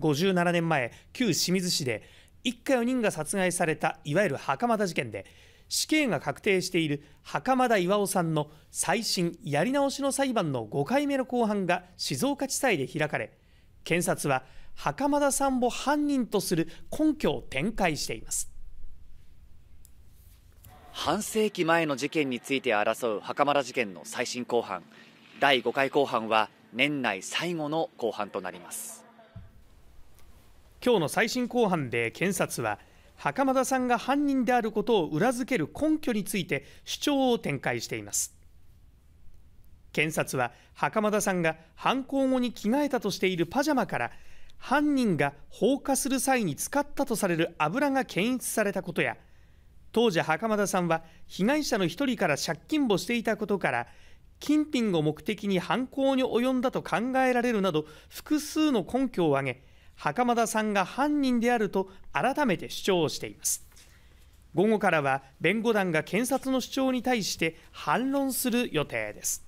57年前旧清水市で一家4人が殺害されたいわゆる袴田事件で死刑が確定している袴田巌さんの再審やり直しの裁判の5回目の公判が静岡地裁で開かれ検察は袴田さんを犯人とする根拠を展開しています半世紀前の事件について争う袴田事件の再審公判第5回公判は年内最後の公判となります今日の最新公判で検察は袴田さんが犯人であることを裏付ける根拠について主張を展開しています検察は袴田さんが犯行後に着替えたとしているパジャマから犯人が放火する際に使ったとされる油が検出されたことや当時袴田さんは被害者の1人から借金をしていたことから金品を目的に犯行に及んだと考えられるなど複数の根拠を挙げ袴田さんが犯人であると改めて主張しています午後からは弁護団が検察の主張に対して反論する予定です